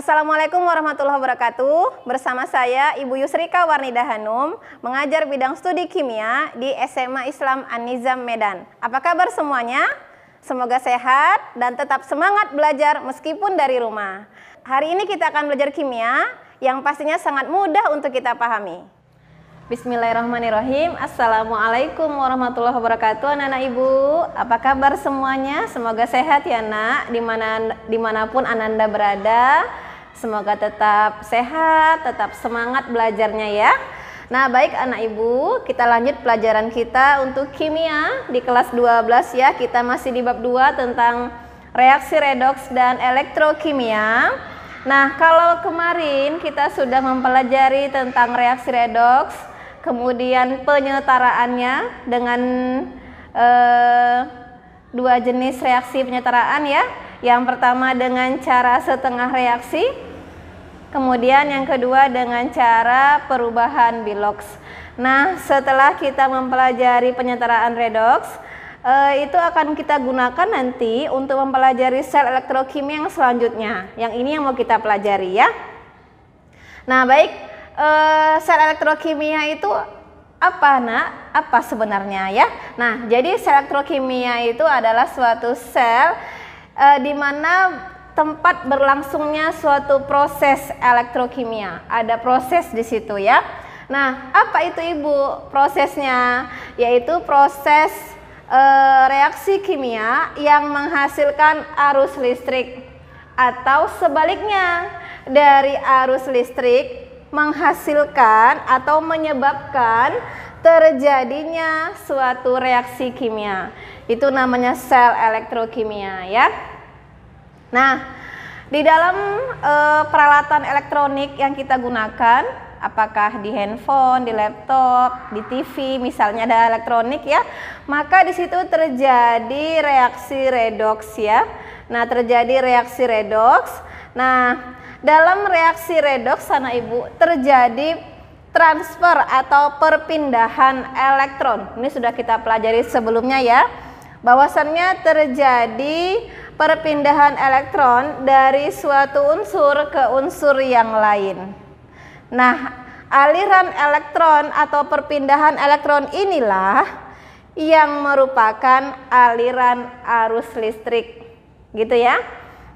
Assalamualaikum warahmatullahi wabarakatuh. Bersama saya Ibu Yusrika Warnida Hanum, mengajar bidang studi kimia di SMA Islam An-Nizam Medan. Apa kabar semuanya? Semoga sehat dan tetap semangat belajar meskipun dari rumah. Hari ini kita akan belajar kimia yang pastinya sangat mudah untuk kita pahami. Bismillahirrahmanirrahim. Assalamualaikum warahmatullahi wabarakatuh anak-anak ibu. Apa kabar semuanya? Semoga sehat ya nak dimana, dimanapun ananda berada. Semoga tetap sehat, tetap semangat belajarnya ya. Nah, baik anak ibu, kita lanjut pelajaran kita untuk kimia di kelas 12 ya. Kita masih di bab 2 tentang reaksi redoks dan elektrokimia. Nah, kalau kemarin kita sudah mempelajari tentang reaksi redoks, kemudian penyetaraannya dengan eh, dua jenis reaksi penyetaraan ya. Yang pertama dengan cara setengah reaksi, kemudian yang kedua dengan cara perubahan biloks. Nah, setelah kita mempelajari penyetaraan redox, eh, itu akan kita gunakan nanti untuk mempelajari sel elektrokimia yang selanjutnya. Yang ini yang mau kita pelajari ya. Nah, baik eh, sel elektrokimia itu apa nak? Apa sebenarnya ya? Nah, jadi sel elektrokimia itu adalah suatu sel uh, di mana tempat berlangsungnya suatu proses elektrokimia. Ada proses di situ ya. Nah, apa itu Ibu prosesnya? Yaitu proses e, reaksi kimia yang menghasilkan arus listrik atau sebaliknya dari arus listrik menghasilkan atau menyebabkan terjadinya suatu reaksi kimia. Itu namanya sel elektrokimia ya. Nah, di dalam e, peralatan elektronik yang kita gunakan, apakah di handphone, di laptop, di TV, misalnya ada elektronik ya, maka di situ terjadi reaksi redoks ya. Nah, terjadi reaksi redoks. Nah, dalam reaksi redoks sana Ibu terjadi transfer atau perpindahan elektron. Ini sudah kita pelajari sebelumnya ya. Bahwasannya terjadi perpindahan elektron dari suatu unsur ke unsur yang lain. Nah, aliran elektron atau perpindahan elektron inilah yang merupakan aliran arus listrik. Gitu ya.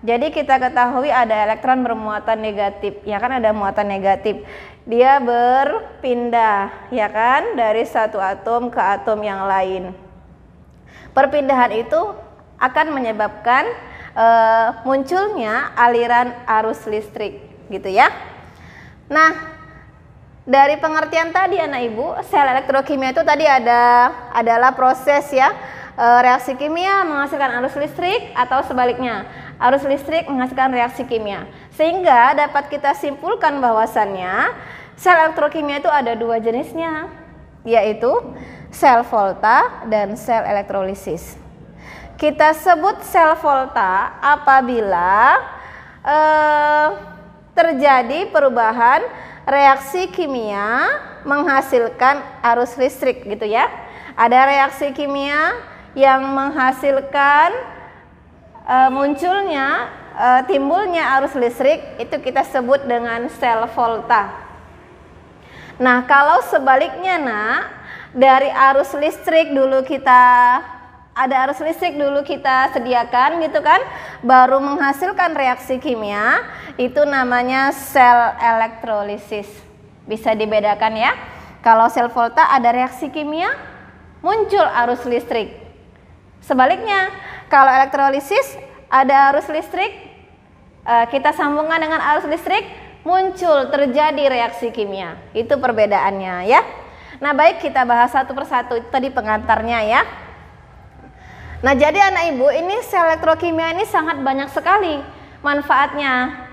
Jadi kita ketahui ada elektron bermuatan negatif, ya kan ada muatan negatif. Dia berpindah, ya kan, dari satu atom ke atom yang lain. Perpindahan itu akan menyebabkan e, munculnya aliran arus listrik gitu ya. Nah, dari pengertian tadi anak Ibu, sel elektrokimia itu tadi ada adalah proses ya eh, reaksi kimia menghasilkan arus listrik atau sebaliknya arus listrik menghasilkan reaksi kimia. Sehingga dapat kita simpulkan bahwasannya sel elektrokimia itu ada dua jenisnya yaitu sel volta dan sel elektrolisis. Kita sebut sel volta apabila eh, terjadi perubahan reaksi kimia menghasilkan arus listrik gitu ya. Ada reaksi kimia yang menghasilkan e, munculnya e, timbulnya arus listrik itu kita sebut dengan sel volta. Nah, kalau sebaliknya nak dari arus listrik dulu kita ada arus listrik dulu kita sediakan gitu kan baru menghasilkan reaksi kimia itu namanya sel elektrolisis bisa dibedakan ya kalau sel volta ada reaksi kimia muncul arus listrik sebaliknya kalau elektrolisis ada arus listrik eh, kita sambungkan dengan arus listrik muncul terjadi reaksi kimia itu perbedaannya ya nah baik kita bahas satu persatu tadi pengantarnya ya Nah, jadi anak ibu, ini sel elektrokimia ini sangat banyak sekali manfaatnya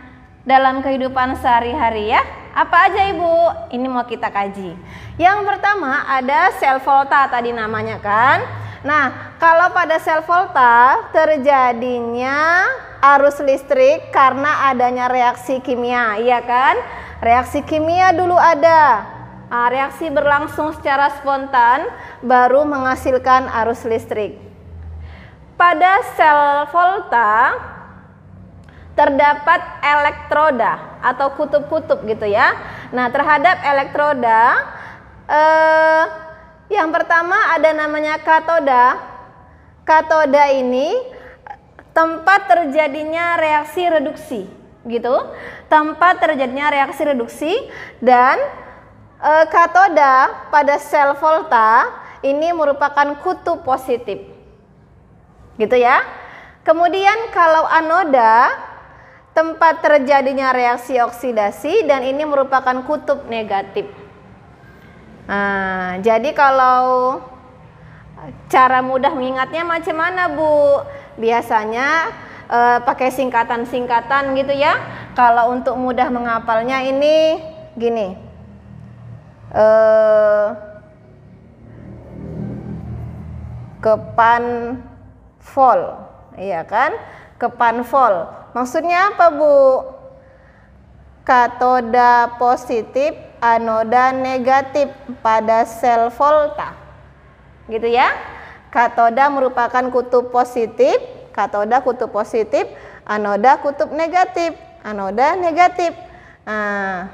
dalam kehidupan sehari-hari ya. Apa aja ibu? Ini mau kita kaji. Yang pertama ada sel volta tadi namanya kan. Nah, kalau pada sel volta terjadinya arus listrik karena adanya reaksi kimia, iya kan? Reaksi kimia dulu ada, Nah, reaksi berlangsung secara spontan baru menghasilkan arus listrik. Pada sel Volta terdapat elektroda atau kutub-kutub gitu ya. Nah, terhadap elektroda eh yang pertama ada namanya katoda. Katoda ini eh, tempat terjadinya reaksi reduksi gitu. Tempat terjadinya reaksi reduksi dan eh, katoda pada sel volta ini merupakan kutub positif. Gitu ya. Kemudian kalau anoda tempat terjadinya reaksi oksidasi dan ini merupakan kutub negatif. Nah, jadi kalau cara mudah mengingatnya macam mana Bu? Biasanya e, pakai singkatan-singkatan gitu ya. Kalau untuk mudah mengapalnya ini gini. E, kepan Vol, iya kan? Kepan Vol, Maksudnya apa, Bu? Katoda positif, anoda negatif pada sel volta. Gitu ya? Katoda merupakan kutub positif, katoda kutub positif, anoda kutub negatif, anoda negatif. Nah,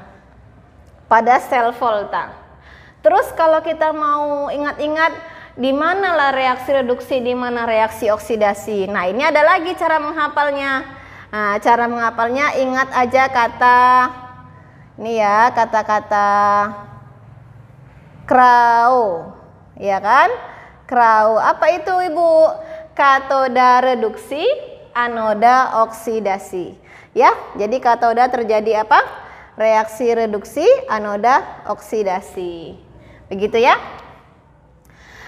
pada sel volta. Terus kalau kita mau ingat-ingat di manalah reaksi reduksi, di mana reaksi oksidasi. Nah, ini ada lagi cara menghafalnya. Nah, cara menghafalnya ingat aja kata ini ya, kata-kata krau. Ya kan? Krau. Apa itu, Ibu? Katoda reduksi, anoda oksidasi. Ya, jadi katoda terjadi apa? Reaksi reduksi, anoda oksidasi. Begitu ya?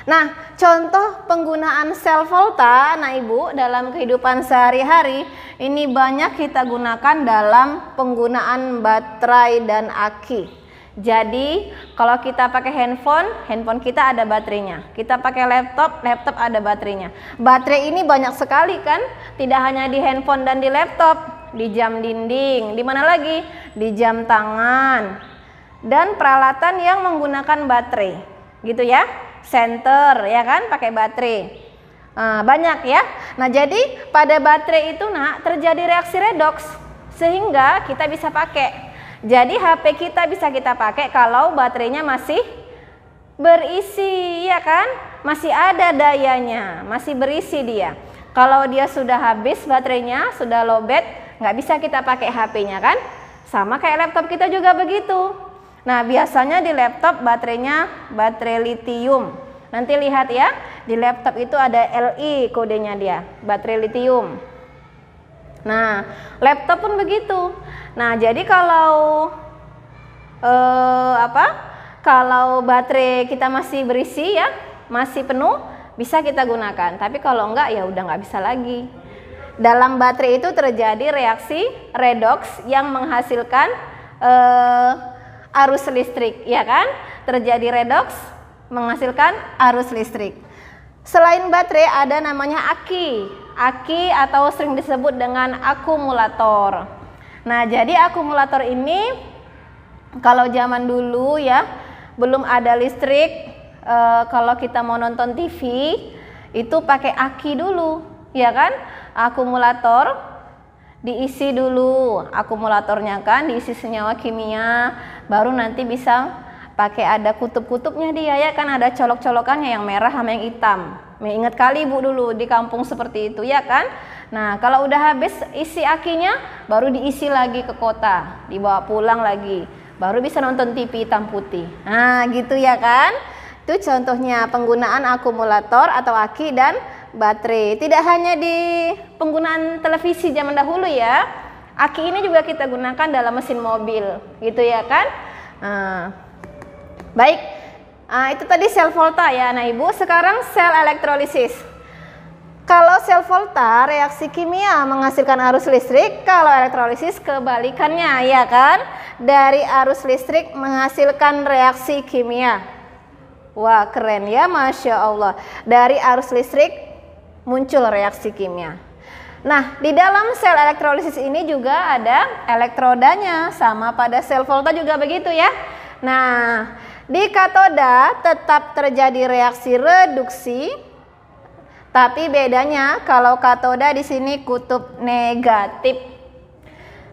Nah, contoh penggunaan sel volta, nah Ibu, dalam kehidupan sehari-hari ini banyak kita gunakan dalam penggunaan baterai dan aki. Jadi, kalau kita pakai handphone, handphone kita ada baterainya. Kita pakai laptop, laptop ada baterainya. Baterai ini banyak sekali kan? Tidak hanya di handphone dan di laptop, di jam dinding, di mana lagi? Di jam tangan. Dan peralatan yang menggunakan baterai. Gitu ya. Center ya kan pakai baterai nah, banyak ya nah jadi pada baterai itu nak terjadi reaksi redox sehingga kita bisa pakai jadi HP kita bisa kita pakai kalau baterainya masih berisi ya kan masih ada dayanya masih berisi dia kalau dia sudah habis baterainya sudah lowbat nggak bisa kita pakai HP-nya kan sama kayak laptop kita juga begitu Nah, biasanya di laptop baterainya baterai litium. Nanti lihat ya, di laptop itu ada LI kodenya dia, baterai litium. Nah, laptop pun begitu. Nah, jadi kalau eh, apa? Kalau baterai kita masih berisi ya, masih penuh, bisa kita gunakan. Tapi kalau enggak ya udah nggak bisa lagi. Dalam baterai itu terjadi reaksi redox yang menghasilkan eh, arus listrik, ya kan? Terjadi redoks menghasilkan arus listrik. Selain baterai ada namanya aki. Aki atau sering disebut dengan akumulator. Nah, jadi akumulator ini kalau zaman dulu ya belum ada listrik e, kalau kita mau nonton TV itu pakai aki dulu, ya kan? Akumulator diisi dulu akumulatornya kan diisi senyawa kimia baru nanti bisa pakai ada kutub-kutubnya dia ya kan ada colok-colokannya yang merah sama yang hitam. Ingat kali ibu dulu di kampung seperti itu ya kan. Nah kalau udah habis isi akinya baru diisi lagi ke kota, dibawa pulang lagi. Baru bisa nonton TV hitam putih. Nah gitu ya kan. Itu contohnya penggunaan akumulator atau aki dan baterai. Tidak hanya di penggunaan televisi zaman dahulu ya, Aki ini juga kita gunakan dalam mesin mobil, gitu ya kan? Nah, baik, nah, itu tadi sel volta ya, nah ibu. Sekarang sel elektrolisis. Kalau sel volta reaksi kimia menghasilkan arus listrik, kalau elektrolisis kebalikannya ya kan? Dari arus listrik menghasilkan reaksi kimia. Wah keren ya Masya Allah. Dari arus listrik muncul reaksi kimia. Nah, di dalam sel elektrolisis ini juga ada elektrodanya, sama pada sel volta juga begitu ya. Nah, di katoda tetap terjadi reaksi reduksi, tapi bedanya kalau katoda di sini kutub negatif.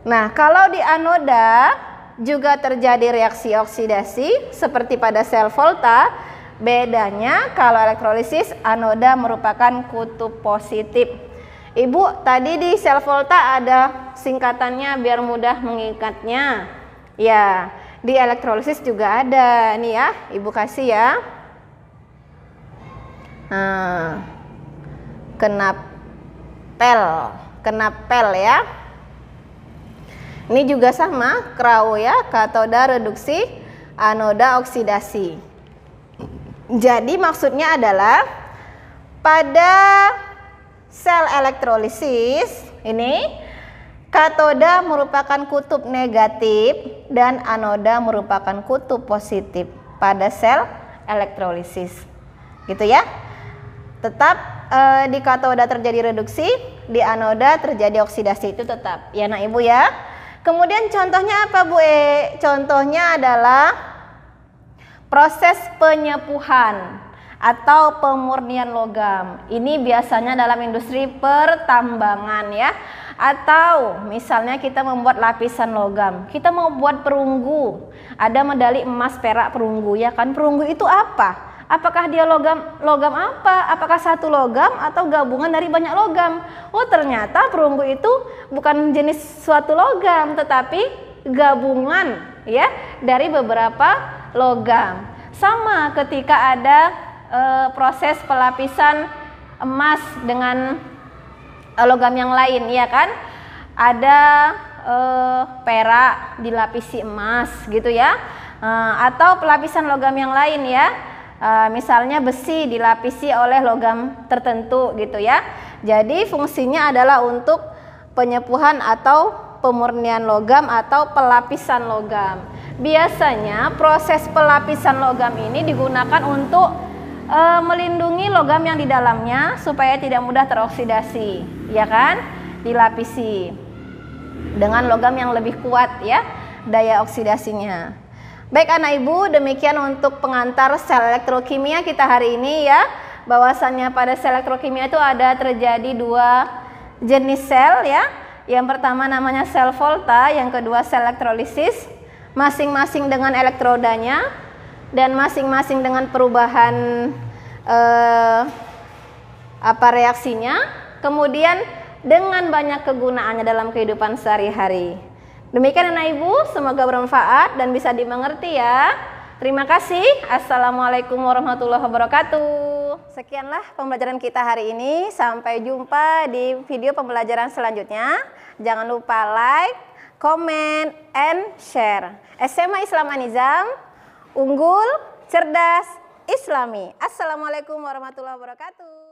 Nah, kalau di anoda juga terjadi reaksi oksidasi seperti pada sel volta, bedanya kalau elektrolisis anoda merupakan kutub positif. Ibu, tadi di sel volta ada singkatannya biar mudah mengikatnya. Ya, di elektrolisis juga ada. Nih ya, Ibu kasih ya. Nah, kenapel, pel, Kenap pel ya. Ini juga sama, krau ya, katoda reduksi, anoda oksidasi. Jadi maksudnya adalah pada sel elektrolisis ini katoda merupakan kutub negatif dan anoda merupakan kutub positif pada sel elektrolisis. Gitu ya. Tetap e, di katoda terjadi reduksi, di anoda terjadi oksidasi itu tetap. Ya nak Ibu ya. Kemudian contohnya apa Bu E? Contohnya adalah proses penyepuhan atau pemurnian logam. Ini biasanya dalam industri pertambangan ya. Atau misalnya kita membuat lapisan logam, kita mau buat perunggu. Ada medali emas, perak, perunggu ya kan. Perunggu itu apa? Apakah dia logam logam apa? Apakah satu logam atau gabungan dari banyak logam? Oh, ternyata perunggu itu bukan jenis suatu logam tetapi gabungan ya dari beberapa logam. Sama ketika ada e, proses pelapisan emas dengan logam yang lain ya kan ada e, perak dilapisi emas gitu ya e, atau pelapisan logam yang lain ya e, misalnya besi dilapisi oleh logam tertentu gitu ya jadi fungsinya adalah untuk penyepuhan atau pemurnian logam atau pelapisan logam. Biasanya proses pelapisan logam ini digunakan untuk e, melindungi logam yang di dalamnya supaya tidak mudah teroksidasi, ya kan? Dilapisi dengan logam yang lebih kuat ya daya oksidasinya. Baik anak ibu, demikian untuk pengantar sel elektrokimia kita hari ini ya. Bahwasannya pada sel elektrokimia itu ada terjadi dua jenis sel ya. Yang pertama namanya sel volta, yang kedua sel elektrolisis. Masing-masing dengan elektrodanya, dan masing-masing dengan perubahan eh, apa reaksinya, kemudian dengan banyak kegunaannya dalam kehidupan sehari-hari. Demikian anak ibu, semoga bermanfaat dan bisa dimengerti ya. Terima kasih. Assalamualaikum warahmatullahi wabarakatuh. Sekianlah pembelajaran kita hari ini. Sampai jumpa di video pembelajaran selanjutnya. Jangan lupa like, comment, and share. SMA Islam Anizam unggul, cerdas, islami. Assalamualaikum warahmatullahi wabarakatuh.